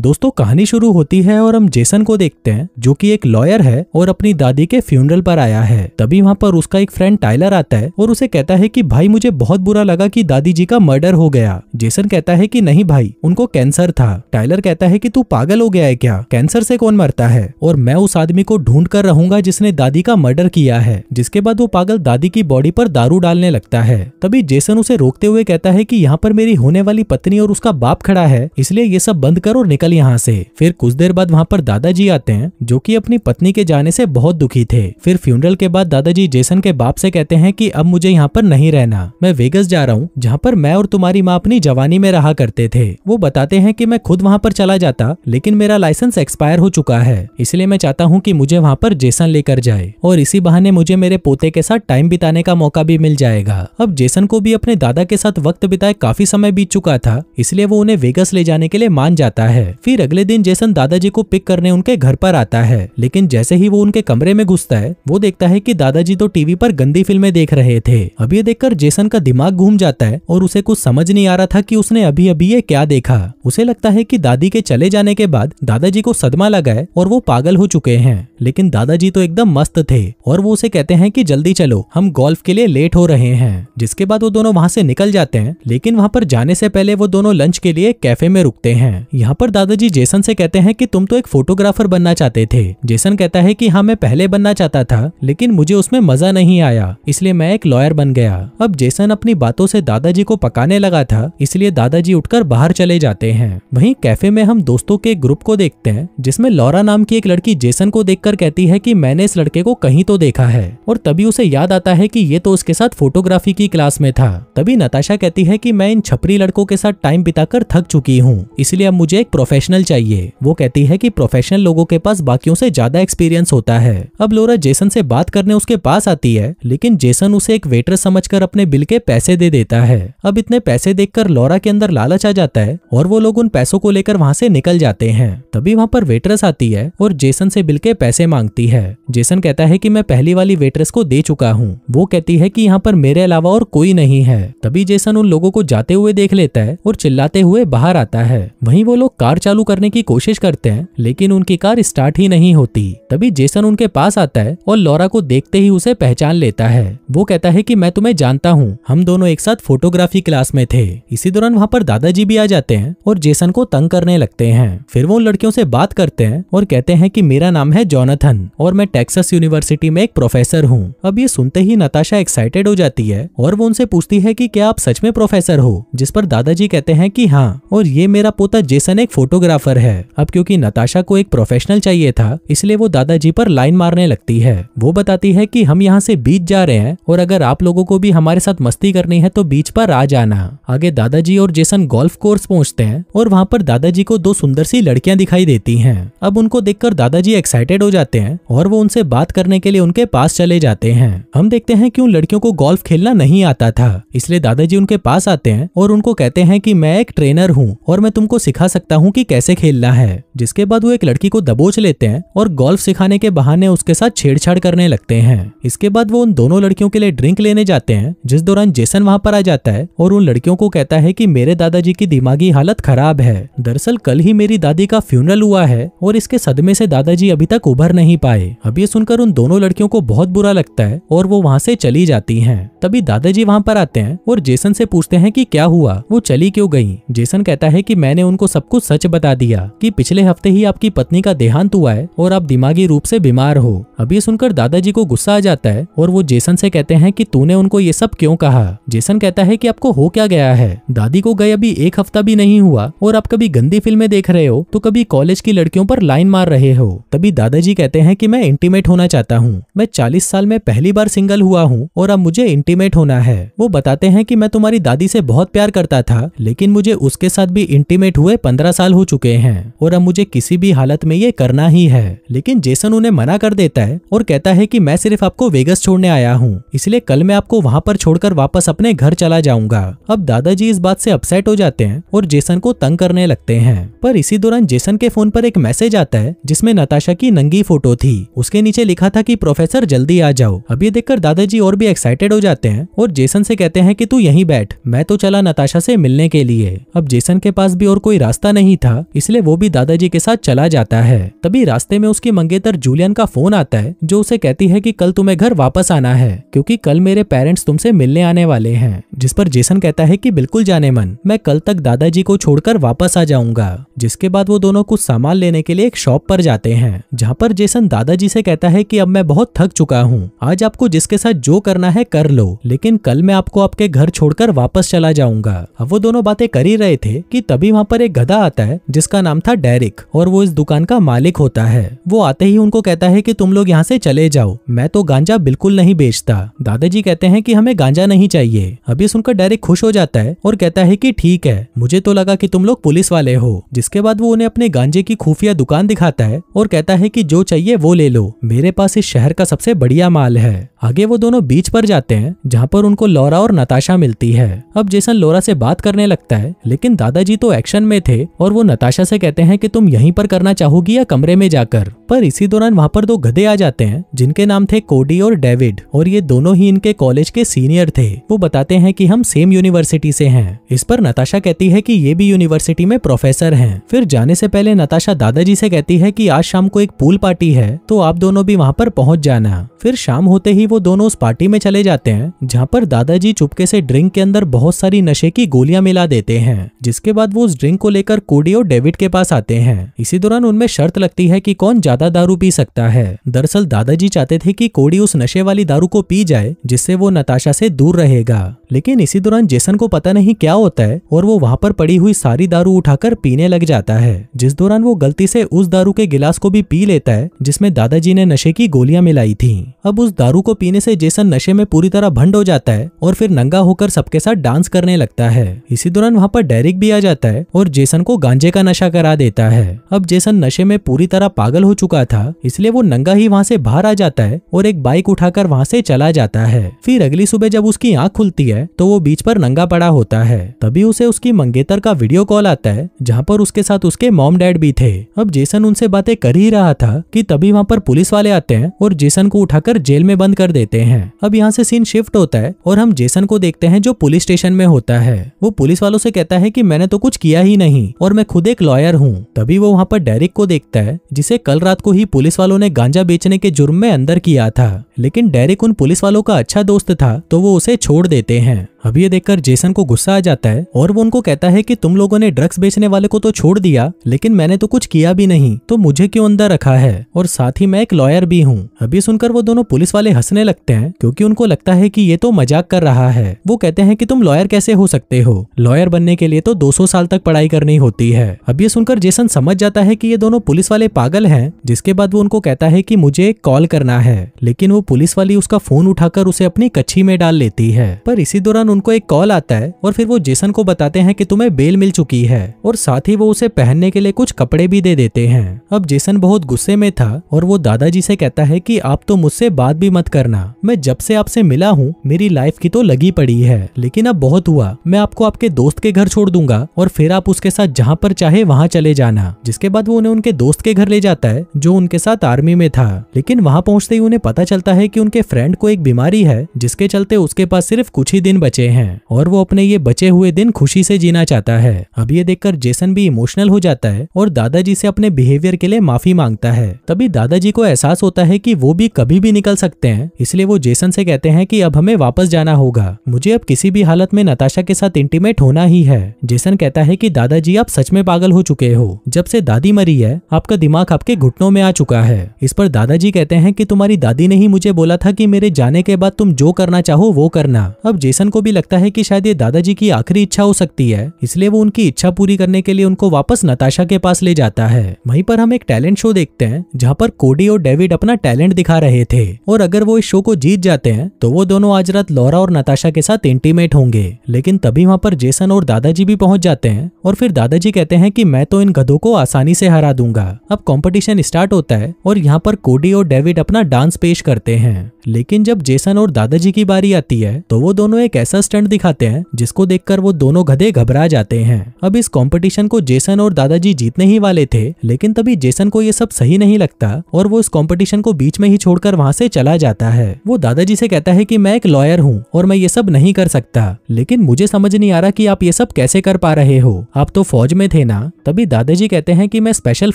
दोस्तों कहानी शुरू होती है और हम जेसन को देखते हैं जो कि एक लॉयर है और अपनी दादी के फ्यूनरल पर आया है तभी वहाँ पर उसका एक फ्रेंड टाइलर आता है और उसे कहता है कि भाई मुझे बहुत बुरा लगा कि दादी जी का मर्डर हो गया जेसन कहता है कि नहीं भाई उनको कैंसर था टाइलर कहता है कि तू पागल हो गया है क्या कैंसर से कौन मरता है और मैं उस आदमी को ढूंढ कर रहूंगा जिसने दादी का मर्डर किया है जिसके बाद वो पागल दादी की बॉडी पर दारू डालने लगता है तभी जेसन उसे रोकते हुए कहता है की यहाँ पर मेरी होने वाली पत्नी और उसका बाप खड़ा है इसलिए ये सब बंद कर और निकल चल यहाँ से फिर कुछ देर बाद वहाँ पर दादाजी आते हैं जो की अपनी पत्नी के जाने से बहुत दुखी थे फिर फ्यूनरल के बाद दादाजी जेसन के बाप से कहते हैं कि अब मुझे यहाँ पर नहीं रहना मैं वेगस जा रहा हूँ जहाँ पर मैं और तुम्हारी माँ अपनी जवानी में रहा करते थे वो बताते हैं की मैं खुद वहाँ पर चला जाता लेकिन मेरा लाइसेंस एक्सपायर हो चुका है इसलिए मैं चाहता हूँ की मुझे वहाँ पर जेसन लेकर जाए और इसी बहाने मुझे मेरे पोते के साथ टाइम बिताने का मौका भी मिल जाएगा अब जेसन को भी अपने दादा के साथ वक्त बिताए काफी समय बीत चुका था इसलिए वो उन्हें वेगस ले जाने के लिए मान जाता है फिर अगले दिन जैसन दादाजी को पिक करने उनके घर पर आता है लेकिन जैसे ही वो उनके कमरे में घुसता है वो देखता है की दादाजी तो टीवी पर गंदी फिल्में देख रहे थे अब ये देखकर जेसन का दिमाग घूम जाता है और उसे कुछ समझ नहीं आ रहा था कि उसने अभी अभी ये क्या देखा उसे लगता है की दादी के चले जाने के बाद दादाजी को सदमा लगा है और वो पागल हो चुके हैं लेकिन दादाजी तो एकदम मस्त थे और वो उसे कहते हैं कि जल्दी चलो हम गोल्फ के लिए लेट हो रहे हैं जिसके बाद वो दोनों वहाँ से निकल जाते हैं लेकिन वहाँ पर जाने से पहले वो दोनों लंच के लिए कैफे में रुकते हैं यहाँ पर दादा दादाजी जेसन से कहते हैं कि तुम तो एक फोटोग्राफर बनना चाहते थे जेसन कहता है कि हाँ मैं पहले बनना चाहता था लेकिन मुझे उसमें मजा नहीं आया इसलिए मैं एक लॉयर बन गया अब जेसन अपनी बातों से दादाजी को पकाने लगा था इसलिए दादाजी उठकर बाहर चले जाते हैं वही कैफे में हम दोस्तों के ग्रुप को देखते हैं जिसमे लोरा नाम की एक लड़की जेसन को देख कहती है की मैंने इस लड़के को कहीं तो देखा है और तभी उसे याद आता है की ये तो उसके साथ फोटोग्राफी की क्लास में था तभी नताशा कहती है की मैं इन छपरी लड़कों के साथ टाइम बिताकर थक चुकी हूँ इसलिए अब मुझे एक प्रोफेशन प्रोफेशनल चाहिए वो कहती है कि प्रोफेशनल लोगों के पास बाकियों से ज्यादा एक्सपीरियंस होता है अब लोरा जेसन से बात करने उसके पास आती है लेकिन जेसन उसे एक वेटर समझकर अपने बिल के पैसे दे देता है अब इतने पैसे देखकर लोरा के अंदर लालच आ जाता है और वो लोग उन पैसों को लेकर वहाँ से निकल जाते हैं तभी वहाँ पर वेटरस आती है और जेसन से बिल के पैसे मांगती है जेसन कहता है की मैं पहली वाली वेटरस को दे चुका हूँ वो कहती है की यहाँ पर मेरे अलावा और कोई नहीं है तभी जेसन उन लोगों को जाते हुए देख लेता है और चिल्लाते हुए बाहर आता है वही वो लोग कार चालू करने की कोशिश करते हैं लेकिन उनकी कार स्टार्ट ही नहीं होती तभी जेसन उनके पास आता है और लॉरा को देखते ही उसे पहचान लेता है वो कहता है की मैं तुम्हें जानता हूँ हम दोनों एक साथ फोटोग्राफी क्लास में थे इसी दौरान वहाँ पर दादाजी भी आ जाते हैं और जेसन को तंग करने लगते हैं फिर वो उन लड़कियों से बात करते हैं और कहते हैं कि मेरा नाम है जोनाथन और मैं टेक्सास यूनिवर्सिटी में एक प्रोफेसर हूँ अब ये सुनते ही नताशा एक्साइटेड हो जाती है और वो उनसे पूछती है कि क्या आप सच में प्रोफेसर हो जिस पर दादाजी कहते हैं कि हाँ और ये मेरा पोता जेसन एक फोटो फोटोग्राफर है अब क्योंकि नताशा को एक प्रोफेशनल चाहिए था इसलिए वो दादाजी पर लाइन मारने लगती है वो बताती है कि हम यहाँ से बीच जा रहे हैं और अगर आप लोगों को भी हमारे साथ मस्ती करनी है तो बीच पर आ जाना आगे दादाजी और जेसन गोल्फ कोर्स पहुँचते हैं और वहाँ पर दादाजी को दो सुंदर सी लड़कियाँ दिखाई देती है अब उनको देख दादाजी एक्साइटेड हो जाते हैं और वो उनसे बात करने के लिए उनके पास चले जाते हैं हम देखते हैं की उन लड़कियों को गोल्फ खेलना नहीं आता था इसलिए दादाजी उनके पास आते हैं और उनको कहते हैं की मैं एक ट्रेनर हूँ और मैं तुमको सिखा सकता हूँ की कैसे खेलना है जिसके बाद वो एक लड़की को दबोच लेते हैं और गोल्फ सिखाने के बहाने उसके साथ छेड़छाड़ करने लगते हैं इसके बाद वो उन दोनों लड़कियों के लिए ड्रिंक लेने जाते हैं जिस दौरान जेसन वहाँ पर आ जाता है और उन लड़कियों को कहता है की मेरे दादाजी की दिमागी हालत खराब है दरअसल कल ही मेरी दादी का फ्यूनरल हुआ है और इसके सदमे से दादाजी अभी तक उभर नहीं पाए अब ये सुनकर उन दोनों लड़कियों को बहुत बुरा लगता है और वो वहाँ से चली जाती है तभी दादाजी वहाँ पर आते हैं और जेसन से पूछते हैं कि क्या हुआ वो चली क्यों गई जेसन कहता है कि मैंने उनको सब कुछ सच बता दिया कि पिछले हफ्ते ही आपकी पत्नी का देहांत हुआ है और आप दिमागी रूप से बीमार हो अब ये सुनकर दादाजी को गुस्सा आ जाता है और वो जेसन से कहते हैं कि तूने उनको ये सब क्यों कहा जेसन कहता है कि आपको हो क्या गया है दादी को गए अभी एक हफ्ता भी नहीं हुआ और आप कभी गंदी फिल्में देख रहे हो तो कभी कॉलेज की लड़कियों पर लाइन मार रहे हो तभी दादाजी कहते हैं की मैं इंटीमेट होना चाहता हूँ मैं चालीस साल में पहली बार सिंगल हुआ हूँ और अब मुझे इंटीमेट होना है वो बताते हैं की मैं तुम्हारी दादी से बहुत प्यार करता था लेकिन मुझे उसके साथ भी इंटीमेट हुए पंद्रह साल हो चुके हैं और अब मुझे किसी भी हालत में ये करना ही है लेकिन जेसन उन्हें मना कर देता है और कहता है कि मैं सिर्फ आपको वेगस छोड़ने आया हूँ इसलिए कल मैं आपको वहाँ पर छोड़कर वापस अपने घर चला जाऊंगा अब दादाजी इस बात से अपसेट हो जाते हैं और जेसन को तंग करने लगते हैं पर इसी दौरान जेसन के फोन पर एक मैसेज आता है जिसमें नताशा की नंगी फोटो थी उसके नीचे लिखा था कि प्रोफेसर जल्दी आ जाओ अब ये देखकर दादाजी और भी एक्साइटेड हो जाते हैं और जेसन से कहते हैं कि तू यहीं बैठ मैं तो चला नताशा से मिलने के लिए अब जेसन के पास भी और कोई रास्ता नहीं था था इसलिए वो भी दादाजी के साथ चला जाता है तभी रास्ते में उसकी मंगेतर जूलियन का फोन आता है जो उसे कहती है कि कल तुम्हें घर वापस आना है क्योंकि कल मेरे पेरेंट्स तुमसे मिलने आने वाले हैं जिस पर जेसन कहता है कि बिल्कुल जाने मन मैं कल तक दादाजी को छोड़कर वापस आ जाऊंगा जिसके बाद वो दोनों कुछ सामान लेने के लिए एक शॉप पर जाते हैं जहाँ पर जेसन दादाजी से कहता है कि अब मैं बहुत थक चुका हूँ आज आपको जिसके साथ जो करना है कर लो लेकिन कल मैं आपको आपके घर छोड़कर वापस चला जाऊंगा अब वो दोनों बातें कर ही रहे थे कि तभी वहाँ पर एक गधा आता है जिसका नाम था डेरिक और वो इस दुकान का मालिक होता है वो आते ही उनको कहता है कि तुम लोग यहाँ से चले जाओ मैं तो गांजा बिल्कुल नहीं बेचता दादाजी कहते हैं कि हमें गांजा नहीं चाहिए अभी सुनकर डेरिक खुश हो जाता है और कहता है कि ठीक है मुझे तो लगा कि तुम लोग पुलिस वाले हो जिसके बाद वो उन्हें अपने गांजे की खुफिया दुकान दिखाता है और कहता है कि जो चाहिए वो ले लो मेरे पास इस शहर का सबसे बढ़िया माल है आगे वो दोनों बीच पर जाते हैं जहाँ पर उनको लोरा और नताशा मिलती है अब जैसन लोरा से बात करने लगता है लेकिन दादाजी तो एक्शन में थे और वो नताशा से कहते हैं कि तुम यहीं पर करना चाहोगी या कमरे में जाकर पर इसी दौरान वहाँ पर दो गधे आ जाते हैं जिनके नाम थे कोडी और डेविड और ये दोनों ही इनके कॉलेज के सीनियर थे वो बताते हैं कि हम सेम यूनिवर्सिटी से हैं इस पर नताशा कहती है कि ये भी यूनिवर्सिटी में प्रोफेसर हैं फिर जाने से पहले नताशा दादाजी से कहती है कि आज शाम को एक पूल पार्टी है तो आप दोनों भी वहाँ पर पहुँच जाना फिर शाम होते ही वो दोनों उस पार्टी में चले जाते हैं जहाँ पर दादाजी चुपके से ड्रिंक के अंदर बहुत सारी नशे की गोलियां मिला देते हैं जिसके बाद वो उस ड्रिंक को लेकर कोडी और डेविड के पास आते हैं इसी दौरान उनमें शर्त लगती है की कौन ज्यादा ज्यादा दारू पी सकता है दरअसल दादाजी चाहते थे कि कोडी उस नशे वाली दारू को पी जाए जिससे वो नताशा से दूर रहेगा लेकिन इसी दौरान जेसन को पता नहीं क्या होता है और वो वहाँ पर पड़ी हुई सारी दारू उठाकर पीने लग जाता है जिस दौरान वो गलती से उस दारू के गिलास को भी पी लेता है जिसमे दादाजी ने नशे की गोलियां मिलाई थी अब उस दारू को पीने से जेसन नशे में पूरी तरह भंड हो जाता है और फिर नंगा होकर सबके साथ डांस करने लगता है इसी दौरान वहाँ पर डेरिक भी आ जाता है और जेसन को गांजे का नशा करा देता है अब जेसन नशे में पूरी तरह पागल हो चुका चुका था इसलिए वो नंगा ही वहाँ से बाहर आ जाता है और एक बाइक उठाकर वहाँ से चला जाता है फिर अगली सुबह जब उसकी आँख खुलती है तो वो बीच पर नंगा पड़ा होता है तभी उसे उसकी मंगेतर का वीडियो कॉल आता है जहाँ पर उसके साथ उसके मॉम डैड भी थे अब जेसन उनसे बातें कर ही रहा था की तभी वहाँ पर पुलिस वाले आते हैं और जेसन को उठाकर जेल में बंद कर देते हैं अब यहाँ से सीन शिफ्ट होता है और हम जेसन को देखते हैं जो पुलिस स्टेशन में होता है वो पुलिस वालों से कहता है कि मैंने तो कुछ किया ही नहीं और मैं खुद एक लॉयर हूँ तभी वो वहाँ पर डेरिक को देखता है जिसे कल रात रात को ही पुलिस वालों ने गांजा बेचने के जुर्म में अंदर किया था लेकिन डेरिक उन पुलिस वालों का अच्छा दोस्त था तो वो उसे छोड़ देते हैं अब ये देखकर जेसन को गुस्सा आ जाता है और वो उनको कहता है कि तुम लोगों ने ड्रग्स बेचने वाले को तो छोड़ दिया लेकिन मैंने तो कुछ किया भी नहीं तो मुझे क्यों अंदर रखा है और साथ ही मैं एक लॉयर भी हूँ अभी सुनकर वो दोनों पुलिस वाले हंसने लगते हैं क्योंकि उनको लगता है कि ये तो मजाक कर रहा है वो कहते हैं कि तुम लॉयर कैसे हो सकते हो लॉयर बनने के लिए तो दो साल तक पढ़ाई करनी होती है अब ये सुनकर जेसन समझ जाता है की ये दोनों पुलिस वाले पागल है जिसके बाद वो उनको कहता है कि मुझे एक कॉल करना है लेकिन वो पुलिस वाली उसका फोन उठाकर उसे अपनी कच्छी में डाल लेती है पर इसी दौरान उनको एक कॉल आता है और फिर वो जेसन को बताते हैं कि तुम्हें बेल मिल चुकी है और साथ ही वो उसे पहनने के लिए कुछ कपड़े भी दे देते हैं अब जेसन बहुत गुस्से में था और वो दादाजी से कहता है की आप तो मुझसे बात भी मत करना मैं जब से आपसे मिला हूँ मेरी लाइफ की तो लगी पड़ी है लेकिन अब बहुत हुआ मैं आपको आपके दोस्त के घर छोड़ दूंगा और फिर आप उसके साथ जहाँ पर चाहे वहाँ चले जाना जिसके बाद वो उन्हें उनके दोस्त के घर ले जाता है जो उनके साथ आर्मी में था लेकिन वहां पहुंचते ही उन्हें पता चलता है कि उनके फ्रेंड को एक बीमारी है जिसके चलते उसके पास सिर्फ कुछ ही दिन बचे हैं और वो अपने ये बचे हुए दिन खुशी से जीना चाहता है अब ये देखकर जेसन भी इमोशनल हो जाता है और दादाजी से अपने बिहेवियर के लिए माफी मांगता है तभी दादाजी को एहसास होता है कि वो भी कभी भी निकल सकते हैं इसलिए वो जेसन से कहते हैं कि अब हमें वापस जाना होगा मुझे अब किसी भी हालत में नताशा के साथ इंटीमेट होना ही है जेसन कहता है की दादाजी आप सच में पागल हो चुके हो जब से दादी मरी है आपका दिमाग आपके घुटने सपनों में आ चुका है इस पर दादाजी कहते हैं कि तुम्हारी दादी ने ही मुझे बोला था कि मेरे जाने के बाद तुम जो करना चाहो वो करना अब जेसन को भी लगता है कि शायद ये दादाजी की आखिरी इच्छा हो सकती है इसलिए वो उनकी इच्छा पूरी करने के लिए उनको वापस नताशा के पास ले जाता है वहीं पर हम एक टैलेंट शो देखते हैं जहाँ पर कोडी और डेविड अपना टैलेंट दिखा रहे थे और अगर वो इस शो को जीत जाते हैं तो वो दोनों आज रात लौरा और नताशा के साथ इंटीमेट होंगे लेकिन तभी वहाँ पर जेसन और दादाजी भी पहुंच जाते हैं और फिर दादाजी कहते हैं कि मैं तो इन गधों को आसानी से हरा दूंगा अब कॉम्पिटिशन स्टार्ट होता है और यहाँ पर कोडी और डेविड अपना डांस पेश करते हैं लेकिन जब जेसन और दादाजी की बारी आती है तो वो दोनों एक ऐसा स्टंट दिखाते हैं जिसको देखकर वो दोनों गधे घबरा जाते हैं अब इस कंपटीशन को जेसन और दादाजी जीतने ही वाले थे लेकिन तभी जेसन को ये सब सही नहीं लगता और वो इस कंपटीशन को बीच में ही छोड़कर वहाँ से चला जाता है वो दादाजी से कहता है की मैं एक लॉयर हूँ और मैं ये सब नहीं कर सकता लेकिन मुझे समझ नहीं आ रहा की आप ये सब कैसे कर पा रहे हो आप तो फौज में थे ना तभी दादाजी कहते हैं की मैं स्पेशल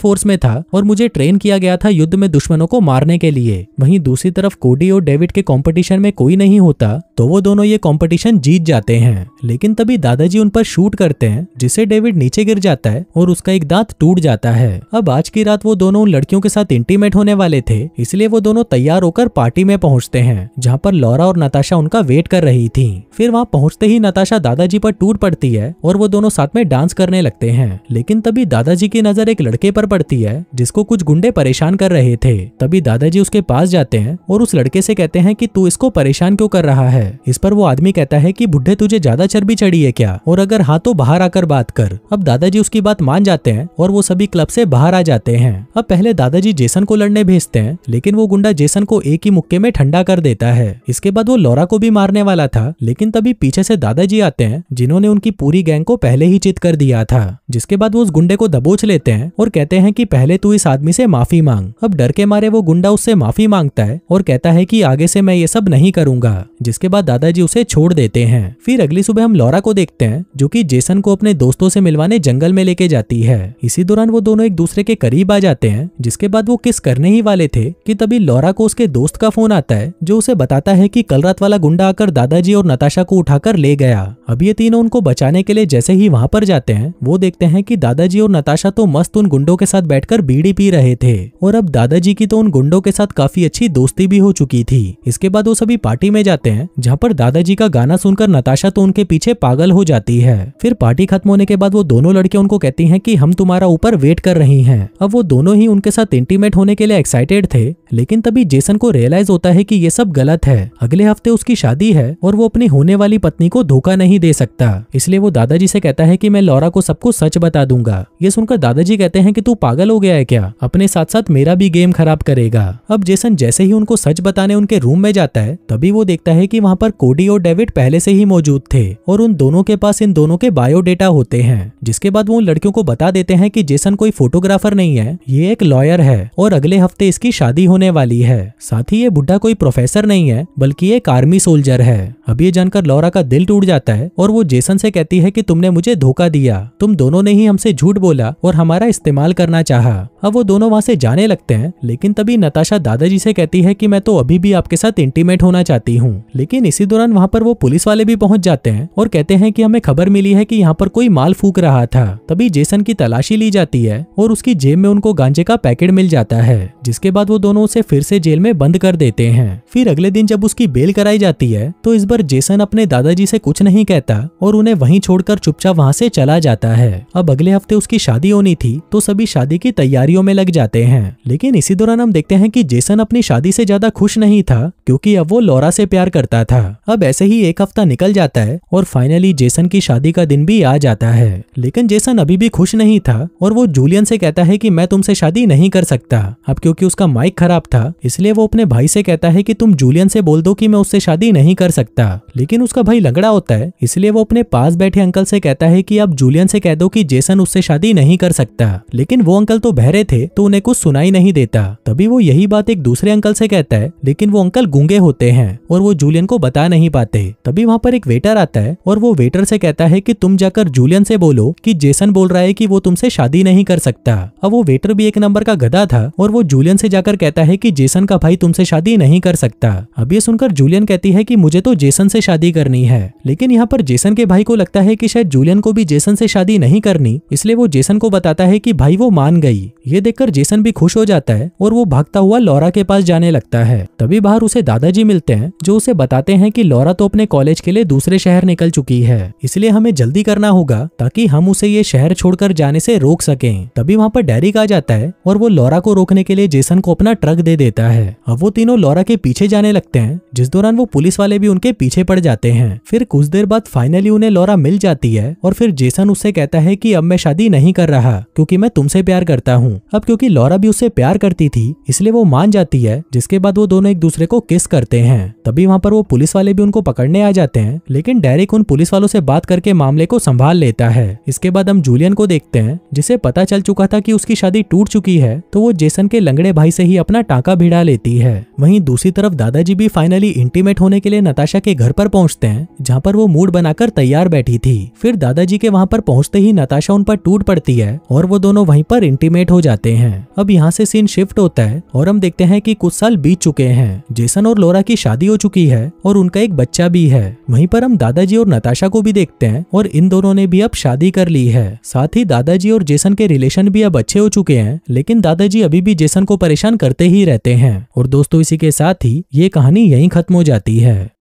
फोर्स में था और मुझे ट्रेन ट्रेन किया गया था युद्ध में दुश्मनों को मारने के लिए वहीं दूसरी तरफ कोडी और डेविड के कॉम्पिटिशन में कोई नहीं होता तो वो दोनों ये कंपटीशन जीत जाते हैं लेकिन तभी दादाजी उन पर शूट करते हैं जिससे डेविड नीचे गिर जाता है और उसका एक दांत टूट जाता है अब आज की रात वो दोनों उन लड़कियों के साथ इंटीमेट होने वाले थे इसलिए वो दोनों तैयार होकर पार्टी में पहुंचते हैं जहाँ पर लौरा और नताशा उनका वेट कर रही थी फिर वहाँ पहुँचते ही नताशा दादाजी पर टूट पड़ती है और वो दोनों साथ में डांस करने लगते हैं लेकिन तभी दादाजी की नजर एक लड़के पर पड़ती है जिसको कुछ गुंडे परेशान कर रहे थे तभी दादाजी उसके पास जाते हैं और उस लड़के से कहते हैं कि तू इसको परेशान क्यों कर रहा है इस पर वो आदमी कहता है कि बुढ़े तुझे ज्यादा चर्बी चढ़ी है क्या और अगर हाँ तो बाहर आकर बात कर अब दादाजी उसकी बात मान जाते हैं और वो सभी क्लब से बाहर आ जाते हैं अब पहले दादाजी जेसन को लड़ने भेजते हैं लेकिन वो गुंडा जेसन को एक ही मुक्के में ठंडा कर देता है इसके बाद वो लोरा को भी मारने वाला था लेकिन तभी पीछे से दादाजी आते हैं जिन्होंने उनकी पूरी गैंग को पहले ही चित कर दिया था जिसके बाद वो उस गुंडे को दबोच लेते हैं और कहते हैं कि पहले तू इस आदमी से से माफी मांग अब डर के मारे वो गुंडा उससे माफी मांगता है और कहता है कि आगे से मैं ये सब नहीं करूंगा जिसके बाद दादाजी उसे छोड़ देते हैं फिर अगली सुबह हम लॉरा को देखते हैं जो कि जेसन को अपने दोस्तों से मिलवाने जंगल में लेके जाती है इसी दौरान वो दोनों एक दूसरे के करीब आ जाते हैं जिसके बाद वो किस करने ही वाले थे कि तभी लौरा को उसके दोस्त का फोन आता है जो उसे बताता है कि कल रात वाला गुंडा आकर दादाजी और नताशा को उठाकर ले गया अब ये तीनों उनको बचाने के लिए जैसे ही वहाँ पर जाते हैं वो देखते हैं कि दादाजी और नताशा तो मस्त उन गुंडों के साथ बैठकर बीड़ी पी रहे थे और अब दादाजी की तो उन गुंडों के साथ काफी अच्छी दोस्ती भी हो चुकी थी इसके बाद वो सभी पार्टी में जाते हैं जहाँ पर दादाजी का गाना सुनकर नताशा तो उनके पीछे पागल हो जाती है फिर पार्टी खत्म होने के बाद वो दोनों लड़के उनको कहती है की हम तुम्हारा ऊपर वेट कर रही है अब वो दोनों ही उनके साथ इंटीमेट होने के लिए एक्साइटेड थे लेकिन तभी जेसन को रियलाइज होता है की ये सब गलत है अगले हफ्ते उसकी शादी है और वो अपनी होने वाली पत्नी को धोखा नहीं दे सकता इसलिए वो दादाजी से कहता है कि मैं लौरा को सब कुछ सच बता दूंगा ये सुनकर दादाजी कहते हैं कि तू पागल हो गया है क्या अपने साथ साथ मेरा भी गेम खराब करेगा अब जेसन जैसे ही उनको सच बताने उनके रूम में जाता है तभी वो देखता है कि वहाँ पर कोडी और डेविड पहले से ही मौजूद थे और उन दोनों के पास इन दोनों के बायोडेटा होते हैं जिसके बाद वो उन लड़कियों को बता देते हैं की जेसन कोई फोटोग्राफर नहीं है ये एक लॉयर है और अगले हफ्ते इसकी शादी होने वाली है साथ ही ये बुढ़ा कोई प्रोफेसर नहीं है बल्कि एक आर्मी सोल्जर है अब ये जानकर लॉरा का दिल टूट जाता है और वो जेसन से कहती है कि तुमने मुझे धोखा दिया तुम दोनों ने ही हमसे झूठ बोला और हमारा इस्तेमाल करना चाहा अब वो दोनों दोनों वहां से जाने लगते हैं लेकिन तभी नताशा दादाजी से कहती है कि मैं तो अभी भी आपके साथ इंटीमेट होना चाहती हूँ लेकिन इसी दौरान वहाँ पर वो पुलिस वाले भी पहुंच जाते हैं और कहते हैं की हमें खबर मिली है की यहाँ पर कोई माल फूक रहा था तभी जेसन की तलाशी ली जाती है और उसकी जेब में उनको गांजे का पैकेट मिल जाता है जिसके बाद वो दोनों उसे फिर से जेल में बंद कर देते हैं फिर अगले दिन जब उसकी बेल कराई जाती है तो इस बार जेसन अपने दादाजी से कुछ नहीं कहता और उन्हें वहीं छोड़कर चुपचाप वहाँ से चला जाता है अब अगले हफ्ते उसकी शादी होनी थी तो सभी शादी की तैयारियों में लग जाते हैं लेकिन इसी दौरान हम देखते हैं कि जेसन अपनी शादी से ज्यादा खुश नहीं था क्योंकि अब वो लोरा से प्यार करता था अब ऐसे ही एक हफ्ता निकल जाता है और फाइनली जेसन की शादी का दिन भी आ जाता है लेकिन जेसन अभी भी खुश नहीं था और वो जूलियन से कहता है की मैं तुमसे शादी नहीं कर सकता अब क्योंकि उसका माइक खराब था इसलिए वो अपने भाई से कहता है की तुम जूलियन से बोल दो की मैं उससे शादी नहीं कर सकता लेकिन उसका भाई लंगड़ा होता है इसलिए वो अपने पास बैठे अंकल से कहता है की आप जूलियन से कह दो की जेसन उससे शादी नहीं कर सकता लेकिन वो अंकल तो बहरे थे तो उन्हें कुछ सुनाई नहीं देता तभी वो यही बात एक दूसरे अंकल से कहता है लेकिन वो अंकल गूंगे होते हैं और वो जूलियन को बता नहीं पाते तभी वहाँ पर एक वेटर आता है और वो वेटर से कहता है की तुम जाकर जूलियन से बोलो की जेसन बोल रहा है की वो तुमसे शादी नहीं कर सकता अब वो वेटर भी एक नंबर का गधा था और वो जूलियन से जाकर कहता है की जेसन का भाई तुमसे शादी नहीं कर सकता अब ये सुनकर जूलियन कहती है की मुझे तो जेसन से शादी करनी है लेकिन यहाँ पर जेसन के भाई को लगता है की शायद जूलियन को भी जेसन से शादी नहीं करनी इसलिए वो जेसन को बताता है की भाई वो मान गई ये देखकर जेसन भी खुश हो जाता है और वो भागता हुआ लोरा के पास जाने लगता है तभी बाहर उसे दादाजी मिलते हैं जो उसे बताते हैं कि लोरा तो अपने कॉलेज के लिए दूसरे शहर निकल चुकी है इसलिए हमें जल्दी करना होगा ताकि हम उसे ये शहर छोड़कर जाने से रोक सके तभी वहाँ पर डेरिक आ जाता है और वो लोरा को रोकने के लिए जेसन को अपना ट्रक दे देता है अब वो तीनों लोरा के पीछे जाने लगते हैं जिस दौरान वो पुलिस वाले भी उनके पीछे पड़ जाते हैं फिर कुछ देर बाद फाइनली उन्हें लोरा मिल जाती है और फिर जेसन उससे कहता है की अब मैं शादी नहीं कर रहा क्यूँकी मैं तुमसे प्यार करता हूँ अब क्यूँकी क्योंकि लॉरा भी उससे प्यार करती थी इसलिए वो मान जाती है जिसके बाद वो दोनों एक दूसरे को किस करते हैं तभी वहाँ पर वो पुलिस वाले भी उनको पकड़ने आ जाते हैं लेकिन डेरिक उन पुलिस वालों से बात करके मामले को संभाल लेता है इसके बाद हम जूलियन को देखते हैं जिसे पता चल चुका था की उसकी शादी टूट चुकी है तो वो जेसन के लंगड़े भाई से ही अपना टाका भिड़ा लेती है वही दूसरी तरफ दादाजी भी फाइनली इंटीमेट होने के लिए नताशा के घर पर पहुंचते हैं जहाँ पर वो मूड बनाकर तैयार बैठी थी फिर दादाजी के वहाँ पर पहुंचते ही नताशा उन पर टूट पड़ती है और वो दोनों वहीं पर इंटीमेट हो जाते हैं हैं अब यहाँ से सीन शिफ्ट होता है और हम देखते हैं कि कुछ साल बीत चुके हैं जेसन और लोरा की शादी हो चुकी है और उनका एक बच्चा भी है वहीं पर हम दादाजी और नताशा को भी देखते हैं और इन दोनों ने भी अब शादी कर ली है साथ ही दादाजी और जेसन के रिलेशन भी अब अच्छे हो चुके हैं लेकिन दादाजी अभी भी जेसन को परेशान करते ही रहते हैं और दोस्तों इसी के साथ ही ये कहानी यही खत्म हो जाती है